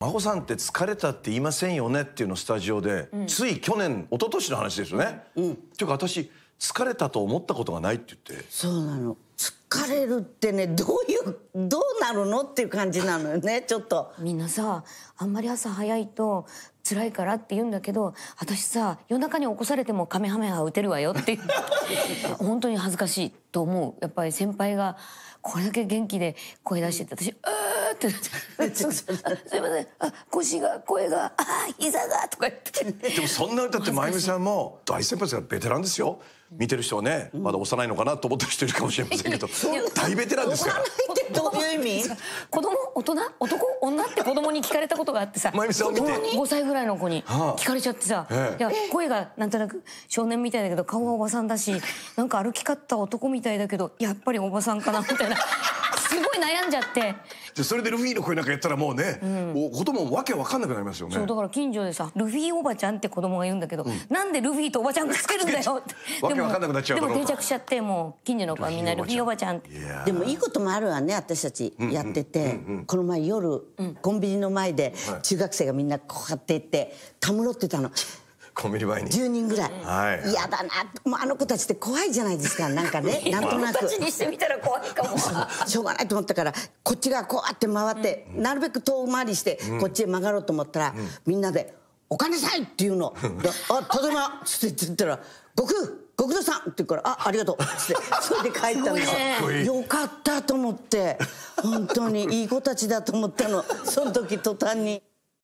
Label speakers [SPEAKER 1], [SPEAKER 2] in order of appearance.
[SPEAKER 1] 真帆さんって疲れたって言いませんよねっていうのスタジオで、うん、つい去年一昨年の話ですよね。うん、っていうか私疲れたと思ったことがないって言って。
[SPEAKER 2] そうなの。疲
[SPEAKER 3] れるってねどういうどうなるのっていう感じなのよねちょっと。みんなさあんまり朝早いと辛いからって言うんだけど私さ夜中に起こされてもカメハメハ打てるわよって 本当に恥ずかしいと思うやっぱり先輩がこれだけ元気で声出してて私「うー」ってな
[SPEAKER 1] っ すいませんあ腰が声があ膝が」とか言ってでもそんな歌って真由美さんも大先輩ですからベテランですよ見てる人はねまだ幼いのかなと思ってる人いるかもしれませんけど大ベテランですから
[SPEAKER 3] 大人 ってどういう意味子供大人男って子供に聞かれたことがあってさ5 歳ぐらいの子に聞かれちゃってさ、いや声がなんとなく少年みたいだけど顔はおばさんだしなんか歩き方男みたいだけどやっぱりおばさんかなみたいなすごい悩んじゃって。
[SPEAKER 1] でそれでルフィの声なんかやったらもうね、うん、子供もわけわかんなくなりますよねそうだ
[SPEAKER 3] から近所でさルフィおばちゃんって子供が言うんだけど、うん、なんでルフィとおばちゃんがつけるんだよって
[SPEAKER 1] わけ わかんなくなっちゃうでも定
[SPEAKER 3] 着しちゃってもう近所の子はみんなルフィおばちゃんって
[SPEAKER 1] でもい
[SPEAKER 2] いこともあるわね私たちやってて、うんうん、この前夜、コンビニの前で中学生がみんなこうやって行ってたむろってたの。はい
[SPEAKER 1] コ前に10人ぐらい嫌、はい、
[SPEAKER 2] だなあの子たちって怖いじゃないですかなんかね なんとなく子にしてみたら怖いかも しょうがないと思ったからこっち側こうやって回って、うん、なるべく遠回りして、うん、こっちへ曲がろうと思ったら、うん、みんなで「お金さい!」って言うの「あただいま」って言ったら「悟空極道さん!」って言うから「あありがとう」ってそれで帰ったのでよ
[SPEAKER 3] かったと思って本当にいい子たちだと思ったのその時途端に。